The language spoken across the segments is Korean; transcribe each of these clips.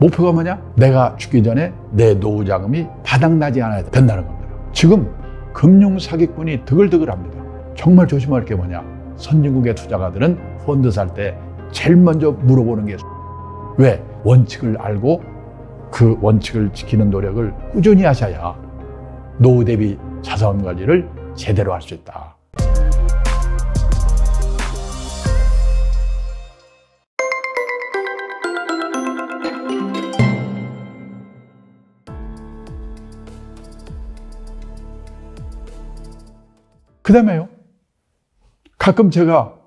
목표가 뭐냐? 내가 죽기 전에 내 노후 자금이 바닥나지 않아야 된다는 겁니다. 지금 금융 사기꾼이 드글드글합니다. 정말 조심할 게 뭐냐? 선진국의 투자가들은 펀드 살 때 제일 먼저 물어보는 게 왜? 원칙을 알고 그 원칙을 지키는 노력을 꾸준히 하셔야 노후 대비 자산 관리를 제대로 할 수 있다. 그 다음에요. 가끔 제가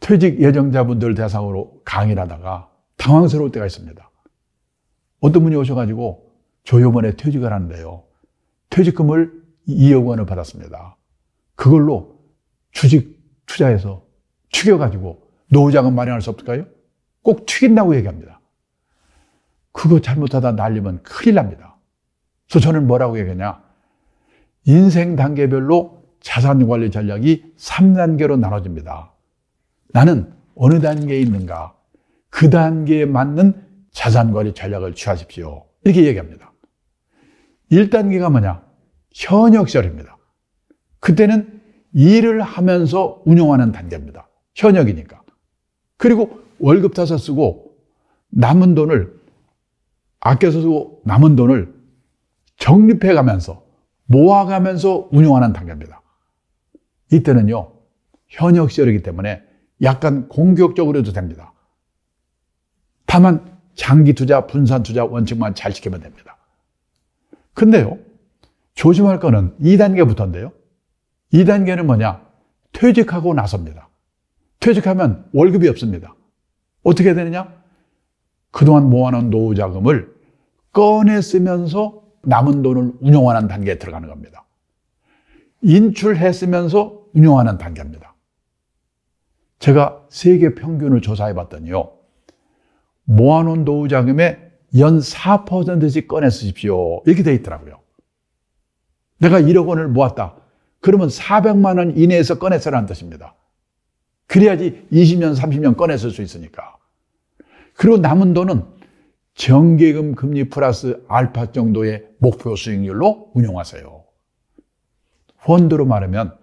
퇴직 예정자분들 대상으로 강의를 하다가 당황스러울 때가 있습니다. 어떤 분이 오셔가지고 조요원에 퇴직을 하는데요. 퇴직금을 2억 원을 받았습니다. 그걸로 주식 투자해서 튀겨가지고 노후자금 마련할 수 없을까요? 꼭 튀긴다고 얘기합니다. 그거 잘못하다 날리면 큰일 납니다. 그래서 저는 뭐라고 얘기하냐. 인생 단계별로 자산 관리 전략이 3단계로 나눠집니다. 나는 어느 단계에 있는가? 그 단계에 맞는 자산 관리 전략을 취하십시오. 이렇게 얘기합니다. 1단계가 뭐냐? 현역 절입니다 그때는 일을 하면서 운영하는 단계입니다. 현역이니까. 그리고 월급 타서 쓰고 남은 돈을 아껴서 쓰고 남은 돈을 적립해 가면서 모아가면서 운영하는 단계입니다. 이때는요, 현역 시절이기 때문에 약간 공격적으로도 됩니다. 다만 장기 투자, 분산 투자 원칙만 잘 지키면 됩니다. 근데요, 조심할 거는 2단계부터인데요. 2단계는 뭐냐? 퇴직하고 나섭니다. 퇴직하면 월급이 없습니다. 어떻게 되느냐? 그동안 모아놓은 노후 자금을 꺼내 쓰면서 남은 돈을 운용하는 단계에 들어가는 겁니다. 인출했으면서 운영하는 단계입니다. 제가 세계 평균을 조사해 봤더니요. 모아놓은 노후자금의 연 4%씩 꺼내 쓰십시오. 이렇게 돼 있더라고요. 내가 1억 원을 모았다. 그러면 400만 원 이내에서 꺼내 쓰라는 뜻입니다. 그래야지 20년, 30년 꺼내 쓸 수 있으니까. 그리고 남은 돈은 정기금 금리 플러스 알파 정도의 목표 수익률로 운용하세요. 펀드로 말하면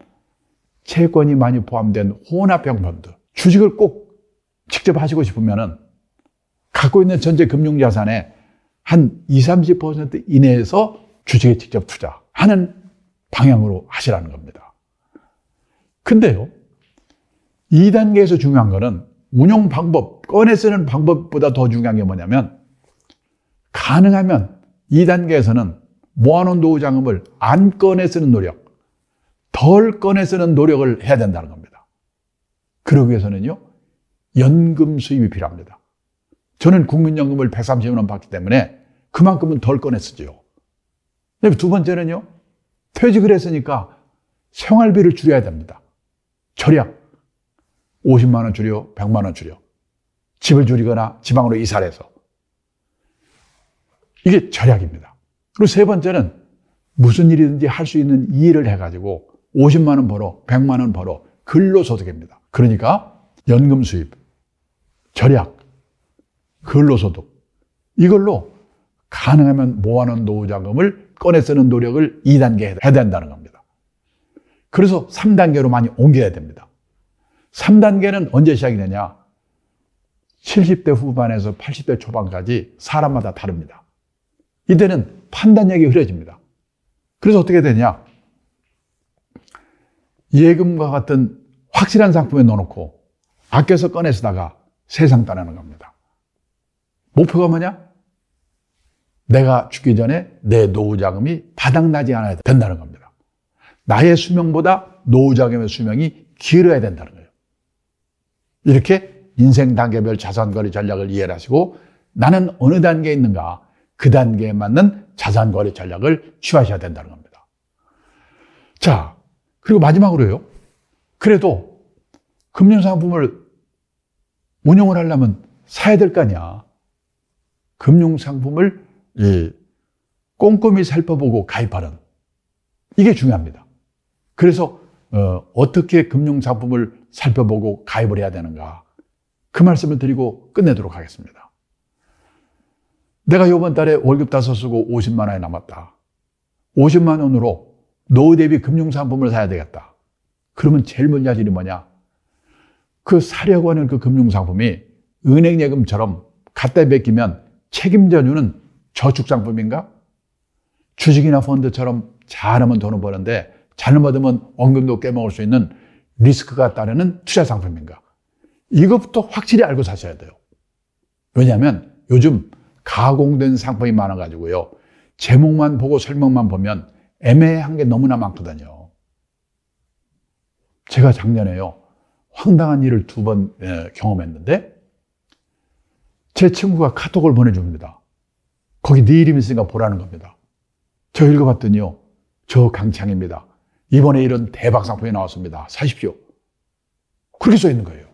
채권이 많이 포함된 혼합형 펀드. 주식을 꼭 직접 하시고 싶으면은 갖고 있는 전체 금융자산의 한 20, 30% 이내에서 주식에 직접 투자하는 방향으로 하시라는 겁니다. 근데요, 2단계에서 중요한 거는 운용 방법, 꺼내 쓰는 방법보다 더 중요한 게 뭐냐면 가능하면 2단계에서는 모아놓은 노후 장금을안 꺼내 쓰는 노력, 덜 꺼내서는 노력을 해야 된다는 겁니다. 그러기 위해서는요, 연금 수입이 필요합니다. 저는 국민연금을 130만 원 받기 때문에 그만큼은 덜꺼냈었죠두 번째는요, 퇴직을 했으니까 생활비를 줄여야 됩니다. 절약. 50만 원 줄여, 100만 원 줄여. 집을 줄이거나 지방으로 이사를 해서. 이게 절약입니다. 그리고 세 번째는 무슨 일이든지 할 수 있는 일을 해가지고 50만 원 벌어, 100만 원 벌어. 근로소득입니다. 그러니까 연금 수입, 절약, 근로소득. 이걸로 가능하면 모아놓은 노후자금을 꺼내 쓰는 노력을 2단계 해야 된다는 겁니다. 그래서 3단계로 많이 옮겨야 됩니다. 3단계는 언제 시작이 되냐? 70대 후반에서 80대 초반까지 사람마다 다릅니다. 이때는 판단력이 흐려집니다. 그래서 어떻게 되냐? 예금과 같은 확실한 상품에 넣어놓고 아껴서 꺼내 쓰다가 세상 떠나는 겁니다. 목표가 뭐냐? 내가 죽기 전에 내 노후 자금이 바닥나지 않아야 된다는 겁니다. 나의 수명보다 노후 자금의 수명이 길어야 된다는 거예요. 이렇게 인생 단계별 자산 거래 전략을 이해하시고 나는 어느 단계에 있는가 그 단계에 맞는 자산 거래 전략을 취하셔야 된다는 겁니다. 자, 그리고 마지막으로요. 그래도 금융상품을 운영을 하려면 사야 될 거 아니야. 금융상품을 예, 꼼꼼히 살펴보고 가입하는 이게 중요합니다. 그래서 어, 떻게 금융상품을 살펴보고 가입을 해야 되는가 그 말씀을 드리고 끝내도록 하겠습니다. 내가 이번 달에 월급 다서 쓰고 50만 원이 남았다. 50만 원으로 노후 대비 금융상품을 사야 되겠다. 그러면 제일 먼저 할 일이 뭐냐? 그 사려고 하는 그 금융상품이 은행 예금처럼 갖다 베끼면 책임져주는 저축상품인가? 주식이나 펀드처럼 잘하면 돈을 버는데 잘못하면 원금도 깨먹을 수 있는 리스크가 따르는 투자 상품인가? 이것부터 확실히 알고 사셔야 돼요. 왜냐하면 요즘 가공된 상품이 많아가지고요. 제목만 보고 설명만 보면 애매한 게 너무나 많거든요. 제가 작년에요. 황당한 일을 두번 예, 경험했는데 제 친구가 카톡을 보내줍니다. 거기 네 이름 있으니까 보라는 겁니다. 저 읽어봤더니요. 저 강창입니다. 이번에 이런 대박 상품이 나왔습니다. 사십시오. 그렇게 써 있는 거예요.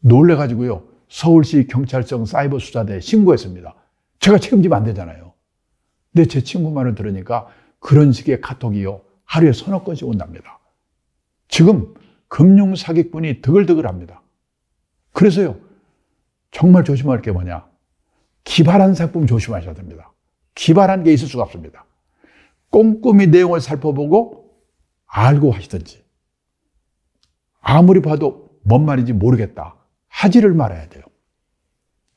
놀래가지고요. 서울시 경찰청 사이버 수사대에 신고했습니다. 제가 책임지면 안 되잖아요. 근데 제 친구 말을 들으니까 그런 식의 카톡이요. 하루에 서너 건씩 온답니다. 지금 금융 사기꾼이 드글드글합니다. 그래서요. 정말 조심할 게 뭐냐? 기발한 상품 조심하셔야 됩니다. 기발한 게 있을 수가 없습니다. 꼼꼼히 내용을 살펴보고 알고 하시든지 아무리 봐도 뭔 말인지 모르겠다. 하지를 말아야 돼요.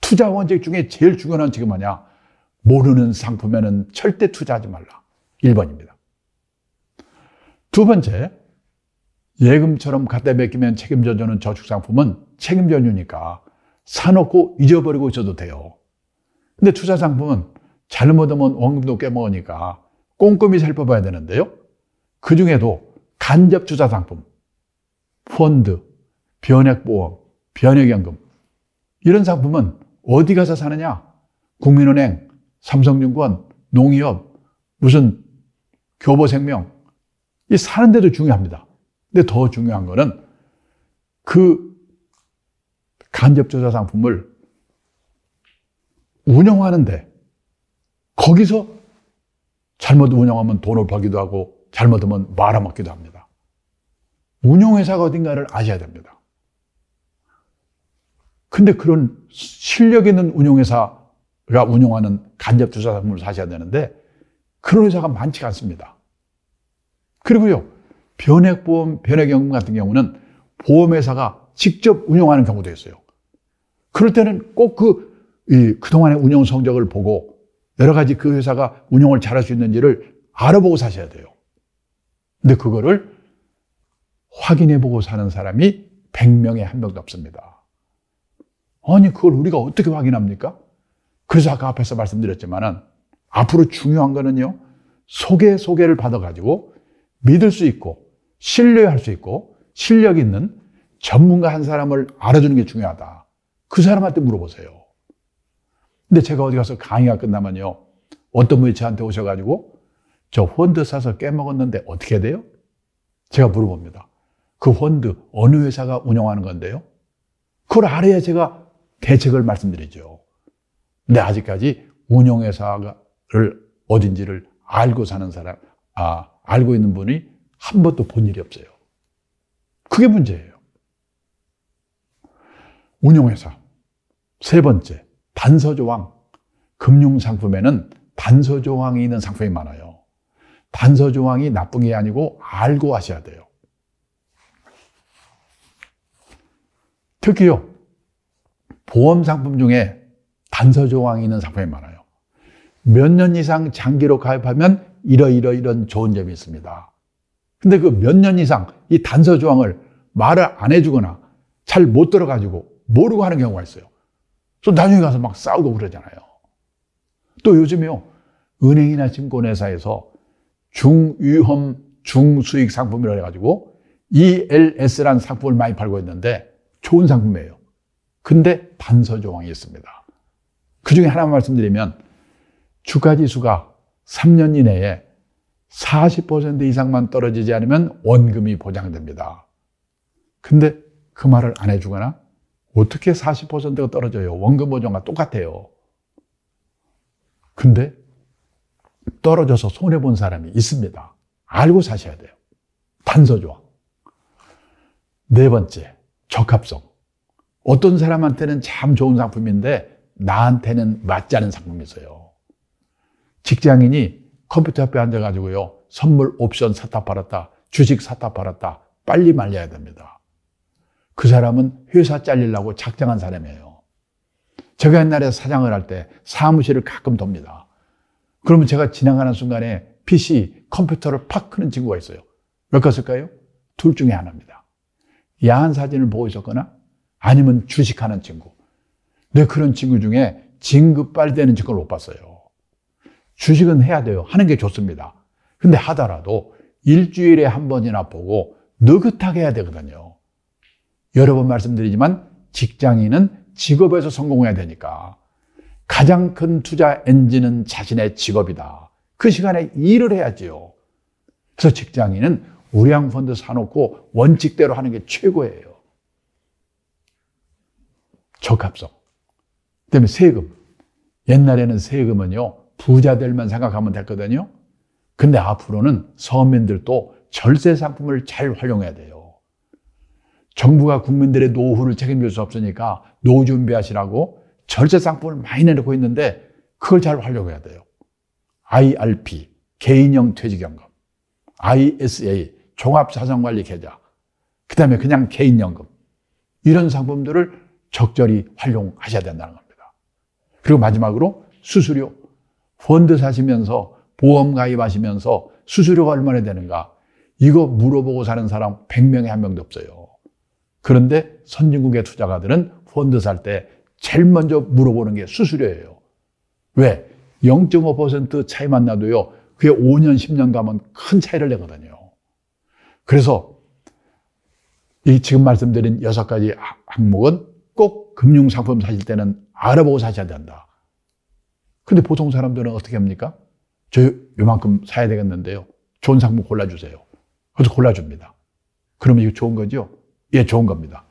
투자 원칙 중에 제일 중요한 지금 뭐냐? 모르는 상품에는 절대 투자하지 말라. 1번입니다. 두 번째, 예금처럼 갖다 맡기면 책임져주는 저축상품은 책임져주니까 사놓고 잊어버리고 있어도 돼요. 근데 투자상품은 잘못하면 원금도 깨먹으니까 꼼꼼히 살펴봐야 되는데요. 그 중에도 간접투자상품, 펀드, 변액보험, 변액연금 이런 상품은 어디 가서 사느냐? 국민은행, 삼성증권, 농협, 무슨 교보 생명, 이 사는데도 중요합니다. 근데 더 중요한 거는 그 간접조사 상품을 운영하는데 거기서 잘못 운영하면 돈을 벌기도 하고 잘못하면 말아먹기도 합니다. 운영회사가 어딘가를 아셔야 됩니다. 근데 그런 실력 있는 운영회사가 운영하는 간접조사 상품을 사셔야 되는데 그런 회사가 많지가 않습니다. 그리고요, 변액보험, 변액연금 같은 경우는 보험회사가 직접 운영하는 경우도 있어요. 그럴 때는 꼭 그, 그동안의 운영 성적을 보고 여러 가지 그 회사가 운영을 잘할 수 있는지를 알아보고 사셔야 돼요. 근데 그거를 확인해보고 사는 사람이 100명에 한 명도 없습니다. 아니, 그걸 우리가 어떻게 확인합니까? 그래서 아까 앞에서 말씀드렸지만은 앞으로 중요한 거는요, 소개, 소개를 받아가지고 믿을 수 있고 신뢰할 수 있고 실력 있는 전문가 한 사람을 알아주는 게 중요하다. 그 사람한테 물어보세요. 근데 제가 어디 가서 강의가 끝나면요. 어떤 분이 저한테 오셔가지고 저 펀드 사서 깨먹었는데 어떻게 돼요? 제가 물어봅니다. 그 펀드 어느 회사가 운영하는 건데요? 그걸 알아야 제가 대책을 말씀드리죠. 근데 아직까지 운영회사를 어딘지를 알고 사는 사람, 아, 알고 있는 분이 한 번도 본 일이 없어요. 그게 문제예요. 운용회사. 세 번째, 단서조항. 금융상품에는 단서조항이 있는 상품이 많아요. 단서조항이 나쁜 게 아니고 알고 하셔야 돼요. 특히요, 보험 상품 중에 단서조항이 있는 상품이 많아요. 몇 년 이상 장기로 가입하면 이러이러 이런 좋은 점이 있습니다. 근데 그 몇 년 이상 이 단서 조항을 말을 안 해주거나 잘 못 들어가지고 모르고 하는 경우가 있어요. 또 나중에 가서 막 싸우고 그러잖아요. 또 요즘에요. 은행이나 증권회사에서 중위험 중수익 상품이라 해가지고 ELS라는 상품을 많이 팔고 있는데 좋은 상품이에요. 근데 단서 조항이 있습니다. 그 중에 하나 말씀드리면 주가지수가 3년 이내에 40% 이상만 떨어지지 않으면 원금이 보장됩니다. 근데 그 말을 안 해주거나 어떻게 40%가 떨어져요? 원금 보장과 똑같아요. 근데 떨어져서 손해본 사람이 있습니다. 알고 사셔야 돼요. 단서조항네 번째, 적합성. 어떤 사람한테는 참 좋은 상품인데 나한테는 맞지 않은 상품이 있어요. 직장인이 컴퓨터 앞에 앉아가지고요. 선물 옵션 사다 팔았다. 주식 사다 팔았다. 빨리 말려야 됩니다. 그 사람은 회사 잘리려고 작정한 사람이에요. 제가 옛날에 사장을 할 때 사무실을 가끔 돕니다. 그러면 제가 지나가는 순간에 PC, 컴퓨터를 팍 크는 친구가 있어요. 몇 컷일까요? 둘 중에 하나입니다. 야한 사진을 보고 있었거나 아니면 주식하는 친구. 내 그런 친구 중에 진급 빨대는 친구를 못 봤어요. 주식은 해야 돼요. 하는 게 좋습니다. 근데 하더라도 일주일에 한 번이나 보고 느긋하게 해야 되거든요. 여러 번 말씀드리지만 직장인은 직업에서 성공해야 되니까 가장 큰 투자 엔진은 자신의 직업이다. 그 시간에 일을 해야지요. 그래서 직장인은 우량펀드 사놓고 원칙대로 하는 게 최고예요. 적합성. 그 다음에 세금. 옛날에는 세금은요, 부자들만 생각하면 됐거든요. 근데 앞으로는 서민들도 절세 상품을 잘 활용해야 돼요. 정부가 국민들의 노후를 책임질 수 없으니까 노후 준비하시라고 절세 상품을 많이 내놓고 있는데 그걸 잘 활용해야 돼요. IRP, 개인형 퇴직연금, ISA, 종합자산관리 계좌, 그 다음에 그냥 개인연금. 이런 상품들을 적절히 활용하셔야 된다는 겁니다. 그리고 마지막으로 수수료 펀드 사시면서 보험 가입하시면서 수수료가 얼마나 되는가 이거 물어보고 사는 사람 100명에 한 명도 없어요. 그런데 선진국의 투자가들은 펀드 살 때 제일 먼저 물어보는 게 수수료예요. 왜? 0.5% 차이만 나도요. 그게 5년, 10년 가면 큰 차이를 내거든요. 그래서 이 지금 말씀드린 여섯 가지 항목은 꼭 금융상품 사실 때는 알아보고 사셔야 된다. 근데 보통 사람들은 어떻게 합니까? 저 요만큼 사야 되겠는데요. 좋은 상품 골라주세요. 그래서 골라줍니다. 그러면 이거 좋은 거죠? 예, 좋은 겁니다.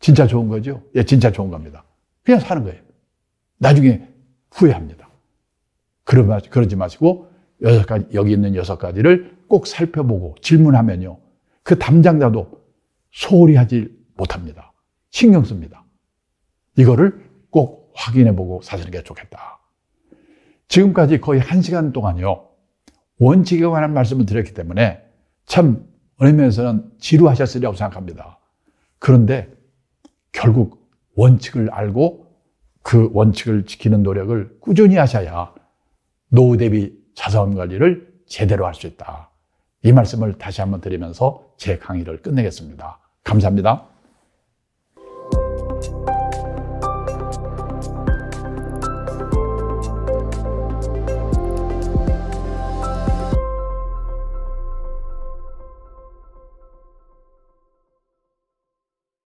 진짜 좋은 거죠? 예, 진짜 좋은 겁니다. 그냥 사는 거예요. 나중에 후회합니다. 그러지 마시고, 여섯 가지, 여기 있는 여섯 가지를 꼭 살펴보고 질문하면요. 그 담당자도 소홀히 하지 못합니다. 신경 씁니다. 이거를 꼭 확인해 보고 사시는 게 좋겠다. 지금까지 거의 한 시간 동안요. 원칙에 관한 말씀을 드렸기 때문에 참 어느 면에서는 지루하셨으리라고 생각합니다. 그런데 결국 원칙을 알고 그 원칙을 지키는 노력을 꾸준히 하셔야 노후 대비 자산 관리를 제대로 할 수 있다. 이 말씀을 다시 한번 드리면서 제 강의를 끝내겠습니다. 감사합니다.